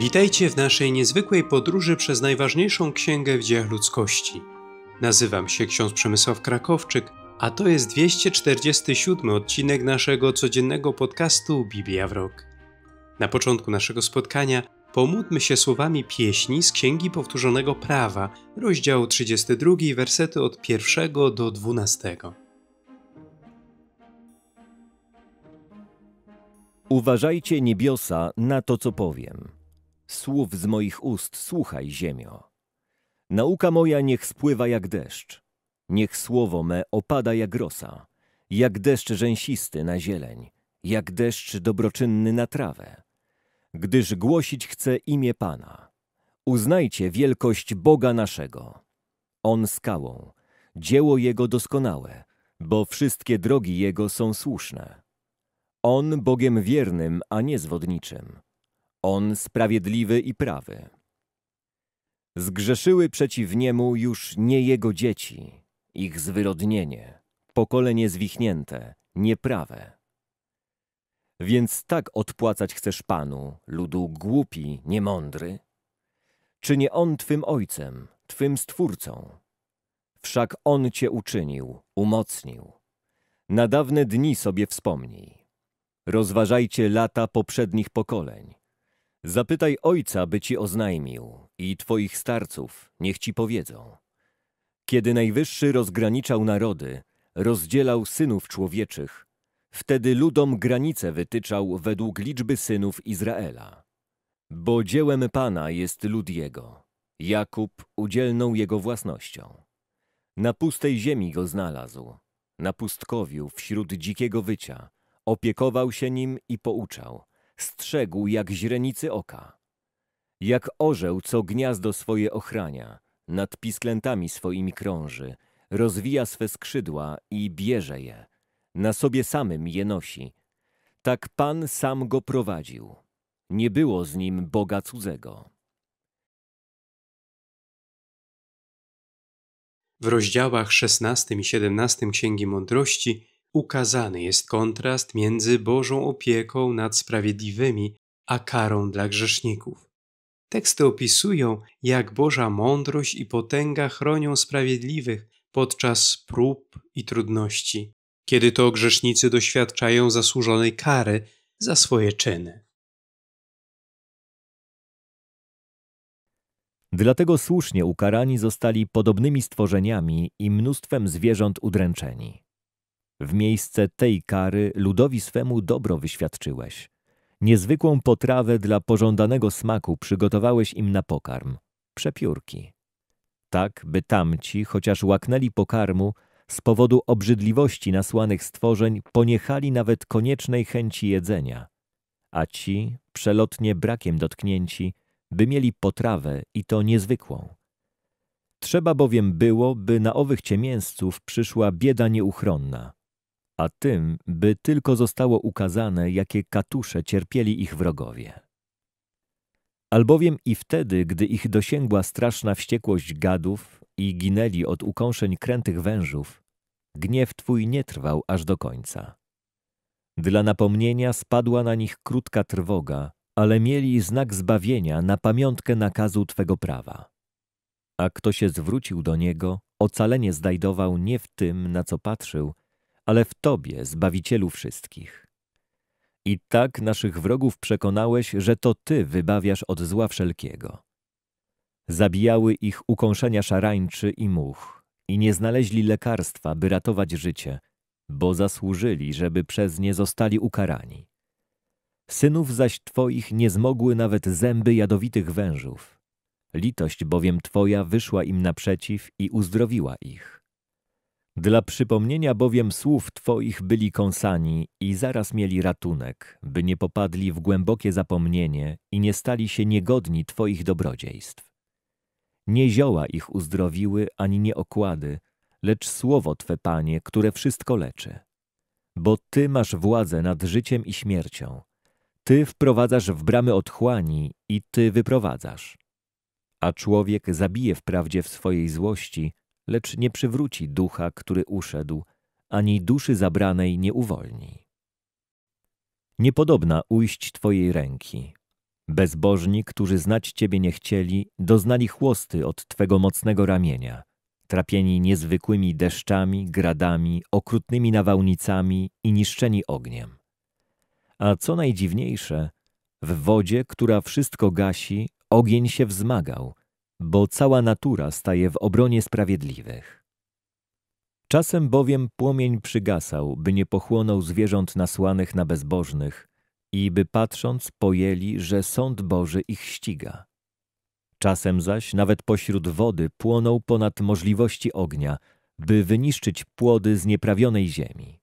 Witajcie w naszej niezwykłej podróży przez najważniejszą księgę w dziejach ludzkości. Nazywam się ksiądz Przemysław Krakowczyk, a to jest 247 odcinek naszego codziennego podcastu Biblia w Rok. Na początku naszego spotkania pomódmy się słowami pieśni z Księgi Powtórzonego Prawa, rozdział 32, wersety od 1 do 12. Uważajcie niebiosa na to, co powiem Słów z moich ust słuchaj, ziemio. Nauka moja niech spływa jak deszcz. Niech słowo me opada jak rosa, jak deszcz rzęsisty na zieleń, jak deszcz dobroczynny na trawę. Gdyż głosić chcę imię Pana. Uznajcie wielkość Boga naszego. On skałą, dzieło Jego doskonałe, bo wszystkie drogi Jego są słuszne. On Bogiem wiernym, a nie zwodniczym on sprawiedliwy i prawy. Zgrzeszyły przeciw niemu już nie jego dzieci, ich zwyrodnienie, pokolenie zwichnięte, nieprawe. Więc tak odpłacać chcesz Panu, ludu głupi, niemądry? Czy nie On Twym Ojcem, Twym Stwórcą? Wszak On Cię uczynił, umocnił. Na dawne dni sobie wspomnij. Rozważajcie lata poprzednich pokoleń, Zapytaj ojca, by ci oznajmił, i twoich starców niech ci powiedzą. Kiedy Najwyższy rozgraniczał narody, rozdzielał synów człowieczych, wtedy ludom granice wytyczał według liczby synów Izraela. Bo dziełem Pana jest lud Jego, Jakub udzielną Jego własnością. Na pustej ziemi go znalazł, na pustkowiu wśród dzikiego wycia, opiekował się nim i pouczał – strzegł jak źrenicy oka. Jak orzeł, co gniazdo swoje ochrania, nad pisklętami swoimi krąży, rozwija swe skrzydła i bierze je, na sobie samym je nosi. Tak Pan sam go prowadził. Nie było z nim Boga cudzego. W rozdziałach 16 i 17 Księgi Mądrości ukazany jest kontrast między Bożą opieką nad sprawiedliwymi a karą dla grzeszników. Teksty opisują, jak Boża mądrość i potęga chronią sprawiedliwych podczas prób i trudności, kiedy to grzesznicy doświadczają zasłużonej kary za swoje czyny. Dlatego słusznie ukarani zostali podobnymi stworzeniami i mnóstwem zwierząt udręczeni. W miejsce tej kary ludowi swemu dobro wyświadczyłeś. Niezwykłą potrawę dla pożądanego smaku przygotowałeś im na pokarm. Przepiórki. Tak, by tamci, chociaż łaknęli pokarmu, z powodu obrzydliwości nasłanych stworzeń poniechali nawet koniecznej chęci jedzenia. A ci, przelotnie brakiem dotknięci, by mieli potrawę i to niezwykłą. Trzeba bowiem było, by na owych ciemięzców przyszła bieda nieuchronna – a tym, by tylko zostało ukazane, jakie katusze cierpieli ich wrogowie. Albowiem i wtedy, gdy ich dosięgła straszna wściekłość gadów i ginęli od ukąszeń krętych wężów, gniew Twój nie trwał aż do końca. Dla napomnienia spadła na nich krótka trwoga, ale mieli znak zbawienia na pamiątkę nakazu Twego prawa. A kto się zwrócił do Niego, ocalenie znajdował nie w tym, na co patrzył, ale w Tobie, Zbawicielu wszystkich. I tak naszych wrogów przekonałeś, że to Ty wybawiasz od zła wszelkiego. Zabijały ich ukąszenia szarańczy i much i nie znaleźli lekarstwa, by ratować życie, bo zasłużyli, żeby przez nie zostali ukarani. Synów zaś Twoich nie zmogły nawet zęby jadowitych wężów. Litość bowiem Twoja wyszła im naprzeciw i uzdrowiła ich. Dla przypomnienia bowiem słów Twoich byli kąsani i zaraz mieli ratunek, by nie popadli w głębokie zapomnienie i nie stali się niegodni Twoich dobrodziejstw. Nie zioła ich uzdrowiły, ani nie okłady, lecz słowo Twe, Panie, które wszystko leczy. Bo Ty masz władzę nad życiem i śmiercią. Ty wprowadzasz w bramy otchłani i Ty wyprowadzasz. A człowiek zabije wprawdzie w swojej złości – lecz nie przywróci ducha, który uszedł, ani duszy zabranej nie uwolni. Niepodobna ujść Twojej ręki. Bezbożni, którzy znać Ciebie nie chcieli, doznali chłosty od twojego mocnego ramienia, trapieni niezwykłymi deszczami, gradami, okrutnymi nawałnicami i niszczeni ogniem. A co najdziwniejsze, w wodzie, która wszystko gasi, ogień się wzmagał, bo cała natura staje w obronie sprawiedliwych. Czasem bowiem płomień przygasał, by nie pochłonął zwierząt nasłanych na bezbożnych i by patrząc pojęli, że sąd Boży ich ściga. Czasem zaś nawet pośród wody płonął ponad możliwości ognia, by wyniszczyć płody z nieprawionej ziemi.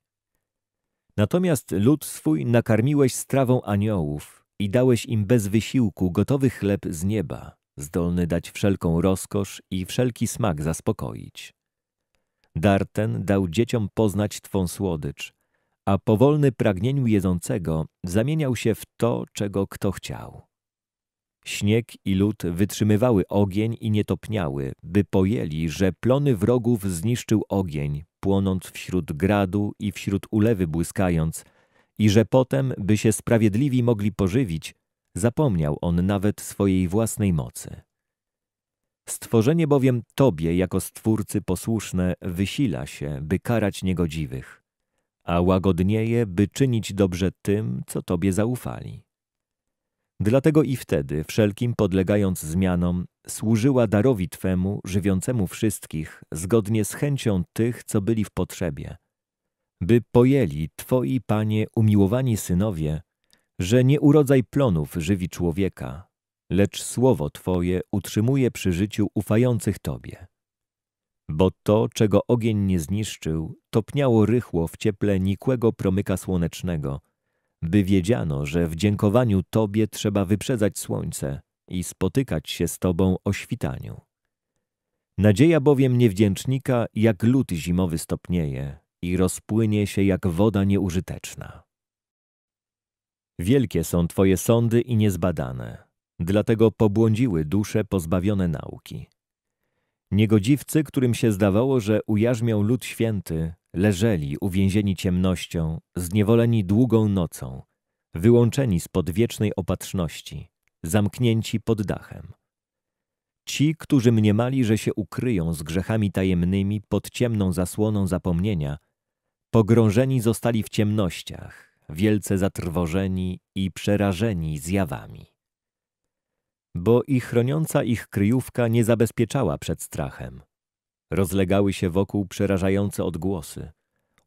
Natomiast lud swój nakarmiłeś strawą aniołów i dałeś im bez wysiłku gotowy chleb z nieba zdolny dać wszelką rozkosz i wszelki smak zaspokoić. Dar ten dał dzieciom poznać twą słodycz, a powolny pragnieniu jedzącego zamieniał się w to, czego kto chciał. Śnieg i lód wytrzymywały ogień i nie topniały, by pojęli, że plony wrogów zniszczył ogień, płonąc wśród gradu i wśród ulewy błyskając, i że potem, by się sprawiedliwi mogli pożywić, Zapomniał on nawet swojej własnej mocy. Stworzenie bowiem Tobie jako Stwórcy posłuszne wysila się, by karać niegodziwych, a łagodnieje, by czynić dobrze tym, co Tobie zaufali. Dlatego i wtedy, wszelkim podlegając zmianom, służyła darowi Twemu, żywiącemu wszystkich, zgodnie z chęcią tych, co byli w potrzebie, by pojęli Twoi, Panie, umiłowani synowie, że nie urodzaj plonów żywi człowieka, lecz słowo Twoje utrzymuje przy życiu ufających Tobie. Bo to, czego ogień nie zniszczył, topniało rychło w cieple nikłego promyka słonecznego, by wiedziano, że w dziękowaniu Tobie trzeba wyprzedzać słońce i spotykać się z Tobą o świtaniu. Nadzieja bowiem niewdzięcznika jak lód zimowy stopnieje i rozpłynie się jak woda nieużyteczna. Wielkie są Twoje sądy i niezbadane, dlatego pobłądziły dusze pozbawione nauki. Niegodziwcy, którym się zdawało, że ujarzmią lud święty, leżeli uwięzieni ciemnością, zniewoleni długą nocą, wyłączeni spod wiecznej opatrzności, zamknięci pod dachem. Ci, którzy mniemali, że się ukryją z grzechami tajemnymi pod ciemną zasłoną zapomnienia, pogrążeni zostali w ciemnościach, wielce zatrwożeni i przerażeni zjawami. Bo i chroniąca ich kryjówka nie zabezpieczała przed strachem. Rozlegały się wokół przerażające odgłosy,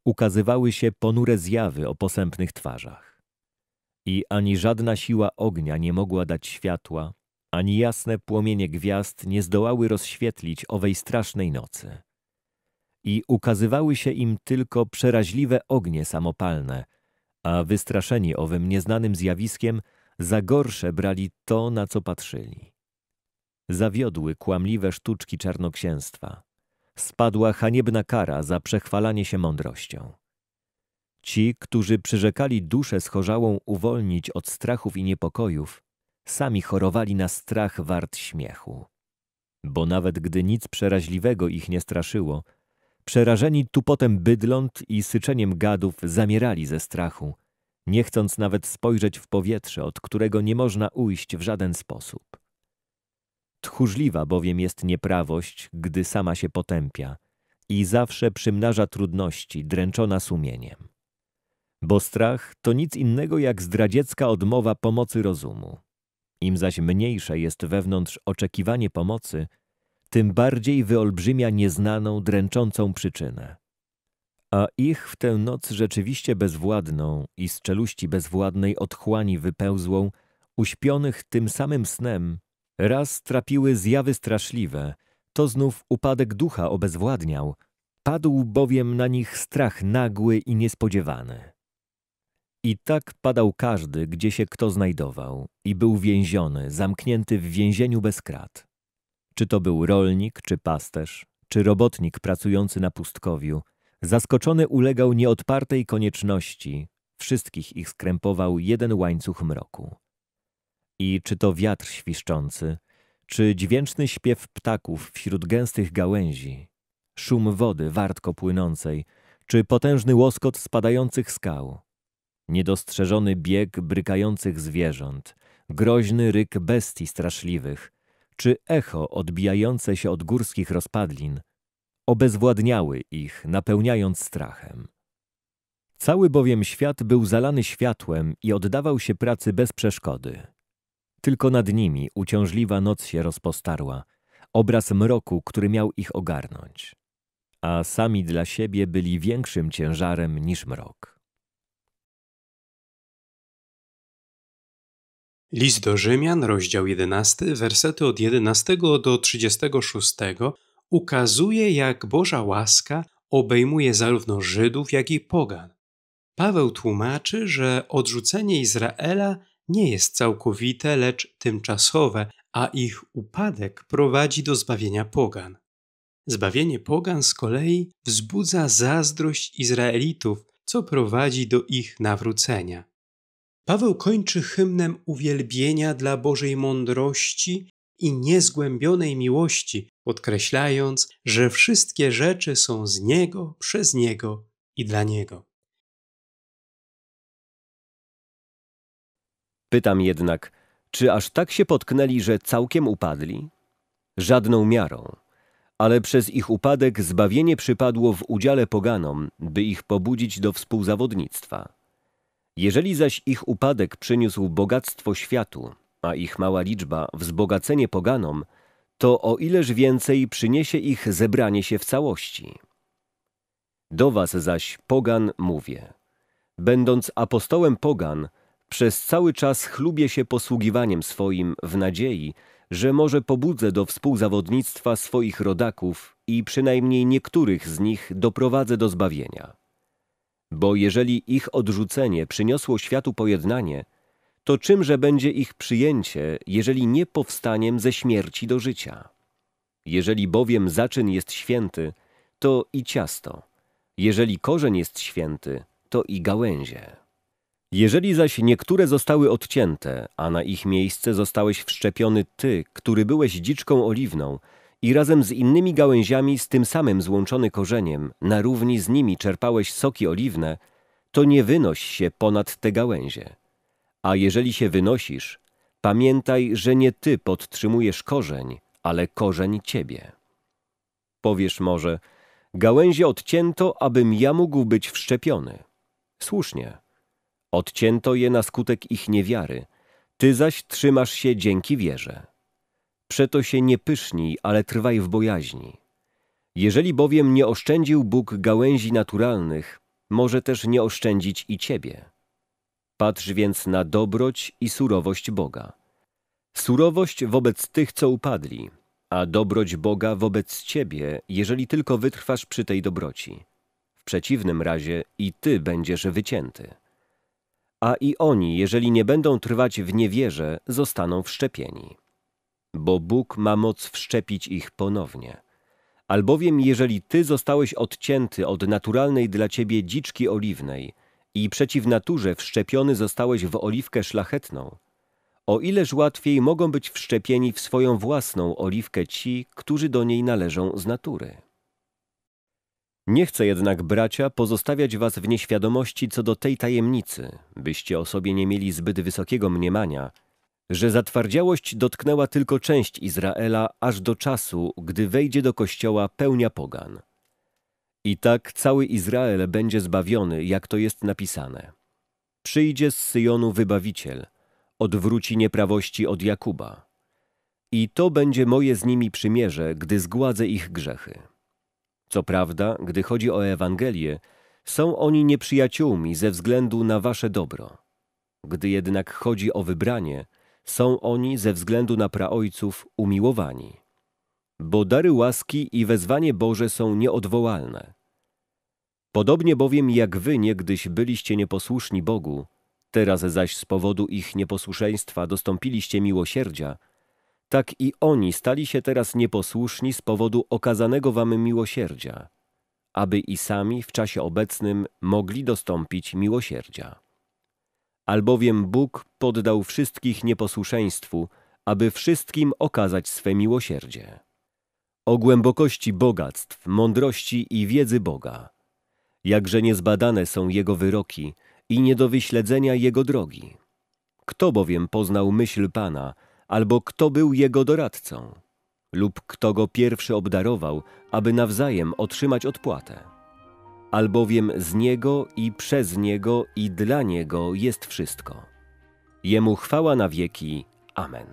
ukazywały się ponure zjawy o posępnych twarzach. I ani żadna siła ognia nie mogła dać światła, ani jasne płomienie gwiazd nie zdołały rozświetlić owej strasznej nocy. I ukazywały się im tylko przeraźliwe ognie samopalne – a wystraszeni owym nieznanym zjawiskiem za gorsze brali to, na co patrzyli. Zawiodły kłamliwe sztuczki czarnoksięstwa. Spadła haniebna kara za przechwalanie się mądrością. Ci, którzy przyrzekali duszę schorzałą uwolnić od strachów i niepokojów, sami chorowali na strach wart śmiechu. Bo nawet gdy nic przeraźliwego ich nie straszyło, Przerażeni tupotem bydląt i syczeniem gadów zamierali ze strachu, nie chcąc nawet spojrzeć w powietrze, od którego nie można ujść w żaden sposób. Tchórzliwa bowiem jest nieprawość, gdy sama się potępia i zawsze przymnaża trudności, dręczona sumieniem. Bo strach to nic innego jak zdradziecka odmowa pomocy rozumu. Im zaś mniejsze jest wewnątrz oczekiwanie pomocy – tym bardziej wyolbrzymia nieznaną, dręczącą przyczynę. A ich w tę noc rzeczywiście bezwładną i z czeluści bezwładnej otchłani wypełzłą, uśpionych tym samym snem, raz trapiły zjawy straszliwe, to znów upadek ducha obezwładniał, padł bowiem na nich strach nagły i niespodziewany. I tak padał każdy, gdzie się kto znajdował, i był więziony, zamknięty w więzieniu bez krat. Czy to był rolnik, czy pasterz, czy robotnik pracujący na pustkowiu, zaskoczony ulegał nieodpartej konieczności, wszystkich ich skrępował jeden łańcuch mroku. I czy to wiatr świszczący, czy dźwięczny śpiew ptaków wśród gęstych gałęzi, szum wody wartko płynącej, czy potężny łoskot spadających skał, niedostrzeżony bieg brykających zwierząt, groźny ryk bestii straszliwych – czy echo odbijające się od górskich rozpadlin obezwładniały ich, napełniając strachem. Cały bowiem świat był zalany światłem i oddawał się pracy bez przeszkody. Tylko nad nimi uciążliwa noc się rozpostarła, obraz mroku, który miał ich ogarnąć. A sami dla siebie byli większym ciężarem niż mrok. List do Rzymian, rozdział 11, wersety od 11 do 36 ukazuje, jak Boża łaska obejmuje zarówno Żydów, jak i Pogan. Paweł tłumaczy, że odrzucenie Izraela nie jest całkowite, lecz tymczasowe, a ich upadek prowadzi do zbawienia Pogan. Zbawienie Pogan z kolei wzbudza zazdrość Izraelitów, co prowadzi do ich nawrócenia. Paweł kończy hymnem uwielbienia dla Bożej mądrości i niezgłębionej miłości, podkreślając, że wszystkie rzeczy są z Niego, przez Niego i dla Niego. Pytam jednak, czy aż tak się potknęli, że całkiem upadli? Żadną miarą, ale przez ich upadek zbawienie przypadło w udziale poganom, by ich pobudzić do współzawodnictwa. Jeżeli zaś ich upadek przyniósł bogactwo światu, a ich mała liczba wzbogacenie poganom, to o ileż więcej przyniesie ich zebranie się w całości. Do was zaś pogan mówię. Będąc apostołem pogan, przez cały czas chlubię się posługiwaniem swoim w nadziei, że może pobudzę do współzawodnictwa swoich rodaków i przynajmniej niektórych z nich doprowadzę do zbawienia. Bo jeżeli ich odrzucenie przyniosło światu pojednanie, to czymże będzie ich przyjęcie, jeżeli nie powstaniem ze śmierci do życia? Jeżeli bowiem zaczyn jest święty, to i ciasto. Jeżeli korzeń jest święty, to i gałęzie. Jeżeli zaś niektóre zostały odcięte, a na ich miejsce zostałeś wszczepiony ty, który byłeś dziczką oliwną, i razem z innymi gałęziami z tym samym złączony korzeniem, na równi z nimi czerpałeś soki oliwne, to nie wynoś się ponad te gałęzie. A jeżeli się wynosisz, pamiętaj, że nie ty podtrzymujesz korzeń, ale korzeń ciebie. Powiesz może, gałęzie odcięto, abym ja mógł być wszczepiony. Słusznie. Odcięto je na skutek ich niewiary, ty zaś trzymasz się dzięki wierze. Przeto się nie pysznij, ale trwaj w bojaźni. Jeżeli bowiem nie oszczędził Bóg gałęzi naturalnych, może też nie oszczędzić i ciebie. Patrz więc na dobroć i surowość Boga. Surowość wobec tych, co upadli, a dobroć Boga wobec ciebie, jeżeli tylko wytrwasz przy tej dobroci. W przeciwnym razie i ty będziesz wycięty. A i oni, jeżeli nie będą trwać w niewierze, zostaną wszczepieni bo Bóg ma moc wszczepić ich ponownie. Albowiem jeżeli ty zostałeś odcięty od naturalnej dla ciebie dziczki oliwnej i przeciw naturze wszczepiony zostałeś w oliwkę szlachetną, o ileż łatwiej mogą być wszczepieni w swoją własną oliwkę ci, którzy do niej należą z natury. Nie chcę jednak, bracia, pozostawiać was w nieświadomości co do tej tajemnicy, byście o sobie nie mieli zbyt wysokiego mniemania – że zatwardziałość dotknęła tylko część Izraela aż do czasu, gdy wejdzie do kościoła pełnia pogan. I tak cały Izrael będzie zbawiony, jak to jest napisane. Przyjdzie z Syjonu wybawiciel, odwróci nieprawości od Jakuba. I to będzie moje z nimi przymierze, gdy zgładzę ich grzechy. Co prawda, gdy chodzi o Ewangelię, są oni nieprzyjaciółmi ze względu na wasze dobro. Gdy jednak chodzi o wybranie – są oni ze względu na praojców umiłowani. Bo dary łaski i wezwanie Boże są nieodwołalne. Podobnie bowiem jak wy niegdyś byliście nieposłuszni Bogu, teraz zaś z powodu ich nieposłuszeństwa dostąpiliście miłosierdzia, tak i oni stali się teraz nieposłuszni z powodu okazanego wam miłosierdzia, aby i sami w czasie obecnym mogli dostąpić miłosierdzia albowiem Bóg poddał wszystkich nieposłuszeństwu, aby wszystkim okazać swe miłosierdzie. O głębokości bogactw, mądrości i wiedzy Boga. Jakże niezbadane są Jego wyroki i nie do wyśledzenia Jego drogi. Kto bowiem poznał myśl Pana, albo kto był Jego doradcą? Lub kto go pierwszy obdarował, aby nawzajem otrzymać odpłatę? albowiem z Niego i przez Niego i dla Niego jest wszystko. Jemu chwała na wieki. Amen.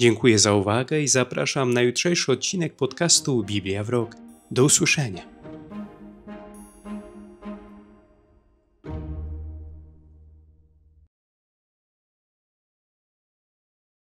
Dziękuję za uwagę i zapraszam na jutrzejszy odcinek podcastu Biblia w Rok. Do usłyszenia.